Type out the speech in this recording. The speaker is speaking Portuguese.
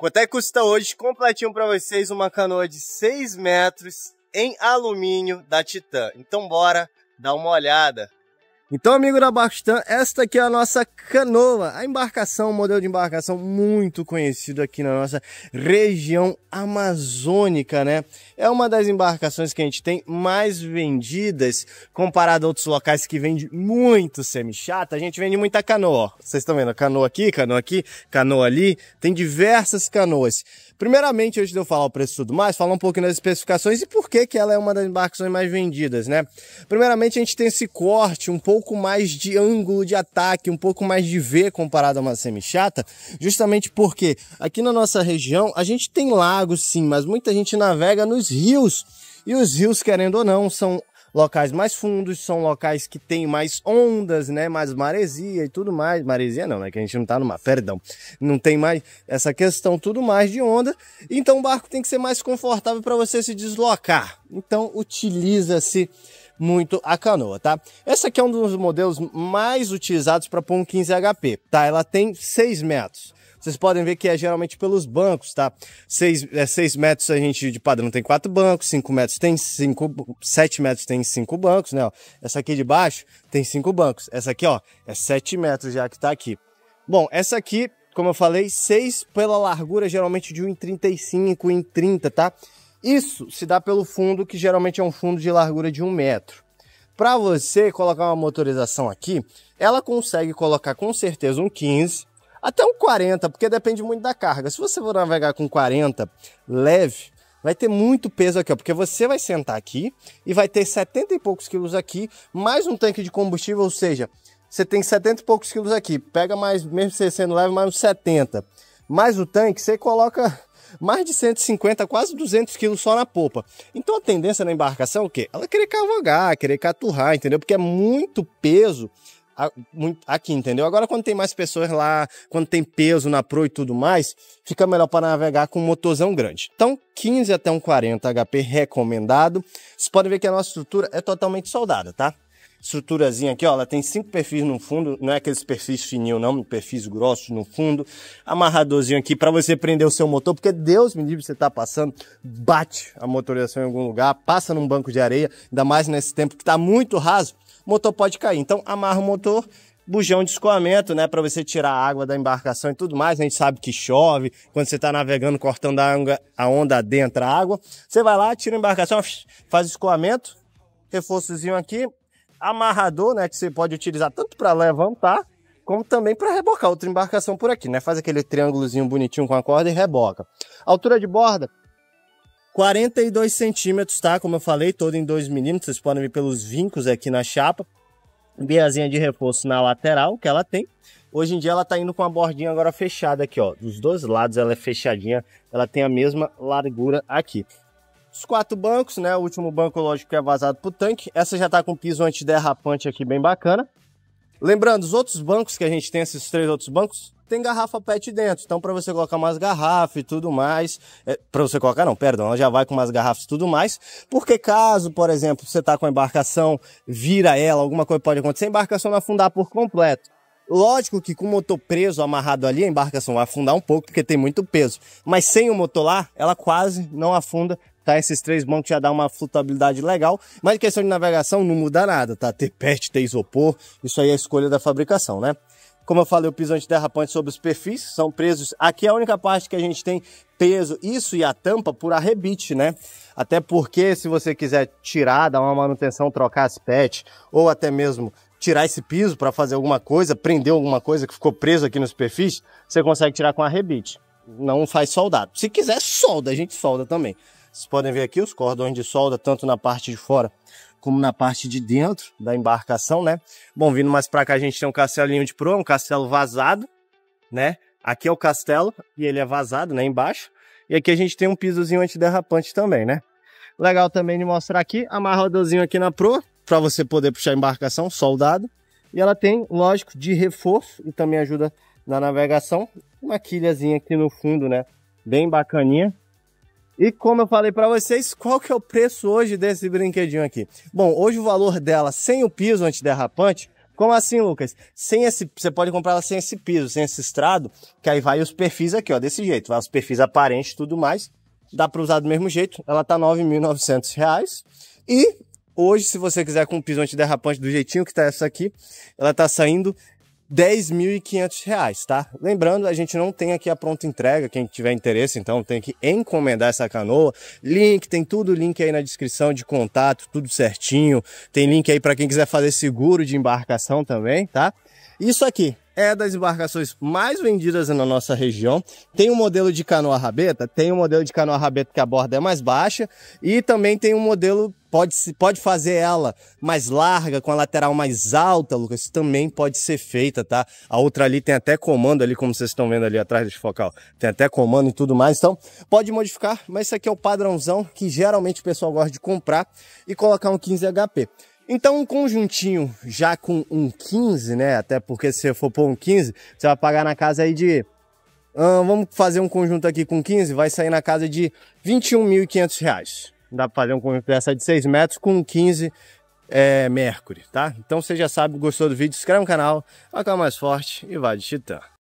Quanto é que custa hoje completinho para vocês uma canoa de 6 metros em alumínio da Titan? Então bora dar uma olhada. Então, amigo da Barcostan, esta aqui é a nossa canoa, a embarcação, um modelo de embarcação muito conhecido aqui na nossa região amazônica, né? É uma das embarcações que a gente tem mais vendidas, comparado a outros locais que vende muito semi-chata, a gente vende muita canoa. Vocês estão vendo, canoa aqui, canoa aqui, canoa ali, tem diversas canoas. Primeiramente, antes de eu falar o preço e tudo mais, falar um pouquinho das especificações e por que que ela é uma das embarcações mais vendidas, né? Primeiramente, a gente tem esse corte um pouco pouco mais de ângulo de ataque, um pouco mais de ver comparado a uma semi-chata, justamente porque aqui na nossa região a gente tem lagos sim, mas muita gente navega nos rios. E os rios, querendo ou não, são locais mais fundos, são locais que tem mais ondas, né? Mais maresia e tudo mais. Maresia não, né? Que a gente não tá numa, perdão. Não tem mais essa questão, tudo mais de onda. Então o barco tem que ser mais confortável para você se deslocar. Então utiliza-se muito a canoa, tá? Essa aqui é um dos modelos mais utilizados para pôr um 15 HP, tá? Ela tem 6 metros. Vocês podem ver que é geralmente pelos bancos, tá? 6, é, 6 metros a gente de padrão tem 4 bancos, 5 metros tem 5, 7 metros tem 5 bancos, né? Ó, essa aqui de baixo tem 5 bancos. Essa aqui, ó, é 7 metros já que tá aqui. Bom, essa aqui, como eu falei, 6 pela largura geralmente de 1,35 em 30, tá? Isso se dá pelo fundo, que geralmente é um fundo de largura de um metro. Para você colocar uma motorização aqui, ela consegue colocar com certeza um 15, até um 40, porque depende muito da carga. Se você for navegar com 40 leve, vai ter muito peso aqui, ó, porque você vai sentar aqui e vai ter 70 e poucos quilos aqui, mais um tanque de combustível, ou seja, você tem 70 e poucos quilos aqui, pega mais, mesmo você sendo leve, mais uns 70. Mais o tanque, você coloca mais de 150, quase 200 quilos só na popa. Então a tendência na embarcação é o quê? Ela querer cavalgar, querer caturrar, entendeu? Porque é muito peso aqui, entendeu? Agora, quando tem mais pessoas lá, quando tem peso na proa e tudo mais, fica melhor para navegar com um motorzão grande. Então, 15 até um 40 HP recomendado. Vocês podem ver que a nossa estrutura é totalmente soldada, tá? estruturazinha aqui, ó, ela tem cinco perfis no fundo, não é aqueles perfis fininhos não, perfis grossos no fundo, amarradorzinho aqui para você prender o seu motor, porque Deus me livre, você tá passando, bate a motorização em algum lugar, passa num banco de areia, ainda mais nesse tempo que tá muito raso, o motor pode cair, então amarra o motor, bujão de escoamento, né, para você tirar a água da embarcação e tudo mais. A gente sabe que chove, quando você está navegando, cortando a onda, a onda adentra a água. Você vai lá, tira a embarcação, faz escoamento, reforçozinho aqui, amarrador, né? Que você pode utilizar tanto para levantar como também para rebocar outra embarcação por aqui, né? Faz aquele triângulozinho bonitinho com a corda e reboca. Altura de borda, 42 centímetros, tá? Como eu falei, todo em 2 milímetros. Vocês podem ver pelos vincos aqui na chapa. Biazinha de reforço na lateral que ela tem. Hoje em dia ela tá indo com a bordinha agora fechada aqui, ó. Dos dois lados ela é fechadinha, ela tem a mesma largura aqui. Os quatro bancos, né? O último banco, lógico, que é vazado pro tanque. Essa já tá com piso antiderrapante aqui bem bacana. Lembrando, os outros bancos que a gente tem, esses três outros bancos, tem garrafa PET dentro. Então, para você colocar umas garrafas e tudo mais. É, para você colocar, não, perdão, ela já vai com umas garrafas e tudo mais. Porque caso, por exemplo, você tá com a embarcação, vira ela, alguma coisa pode acontecer, a embarcação vai afundar por completo. Lógico que com o motor preso, amarrado ali, a embarcação vai afundar um pouco, porque tem muito peso. Mas sem o motor lá, ela quase não afunda, tá? Esses três bancos já dá uma flutuabilidade legal, mas em questão de navegação não muda nada, tá? Ter PET, ter isopor, isso aí é escolha da fabricação, né? Como eu falei, o piso antiderrapante sobre os perfis são presos. Aqui é a única parte que a gente tem peso, isso e a tampa por arrebite, né? Até porque se você quiser tirar, dar uma manutenção, trocar as PET ou até mesmo tirar esse piso para fazer alguma coisa, prender alguma coisa que ficou preso aqui nos perfis, você consegue tirar com arrebite. Não faz soldado. Se quiser, solda, a gente solda também. Vocês podem ver aqui os cordões de solda, tanto na parte de fora como na parte de dentro da embarcação, né? Bom, vindo mais para cá, a gente tem um castelinho de proa, um castelo vazado, né? Aqui é o castelo e ele é vazado, né, embaixo. E aqui a gente tem um pisozinho antiderrapante também, né? Legal também de mostrar aqui, amarra o aqui na proa, para você poder puxar a embarcação, soldado. E ela tem, lógico, de reforço e também ajuda na navegação, uma quilhazinha aqui no fundo, né? Bem bacaninha. E como eu falei para vocês, qual que é o preço hoje desse brinquedinho aqui? Bom, hoje o valor dela sem o piso antiderrapante, como assim, Lucas? Sem esse, você pode comprar ela sem esse piso, sem esse estrado, que aí vai os perfis aqui, ó, desse jeito, vai os perfis aparentes, tudo mais. Dá para usar do mesmo jeito. Ela tá R$ 9.900. E hoje, se você quiser com o piso antiderrapante do jeitinho que tá essa aqui, ela tá saindo 10.500 reais, tá? Lembrando, a gente não tem aqui a pronta entrega, quem tiver interesse, então tem que encomendar essa canoa. Link, tem tudo, link aí na descrição de contato, tudo certinho. Tem link aí para quem quiser fazer seguro de embarcação também, tá? Isso aqui é das embarcações mais vendidas na nossa região. Tem um modelo de canoa rabeta, tem um modelo de canoa rabeta que a borda é mais baixa e também tem um modelo Pode, pode fazer ela mais larga, com a lateral mais alta, Lucas. Isso também pode ser feita, tá? A outra ali tem até comando ali, como vocês estão vendo ali atrás do focal. Tem até comando e tudo mais. Então, pode modificar, mas isso aqui é o padrãozão que geralmente o pessoal gosta de comprar e colocar um 15 HP. Então, um conjuntinho já com um 15, né? Até porque se você for pôr um 15, você vai pagar na casa aí de Uh, vamos fazer um conjunto aqui com 15, vai sair na casa de R$ 21.500. Dá para fazer um uma conversa de 6 metros com 15 é, Mercury, tá? Então você já sabe, gostou do vídeo, se inscreve no canal, vai mais forte e vai de titã.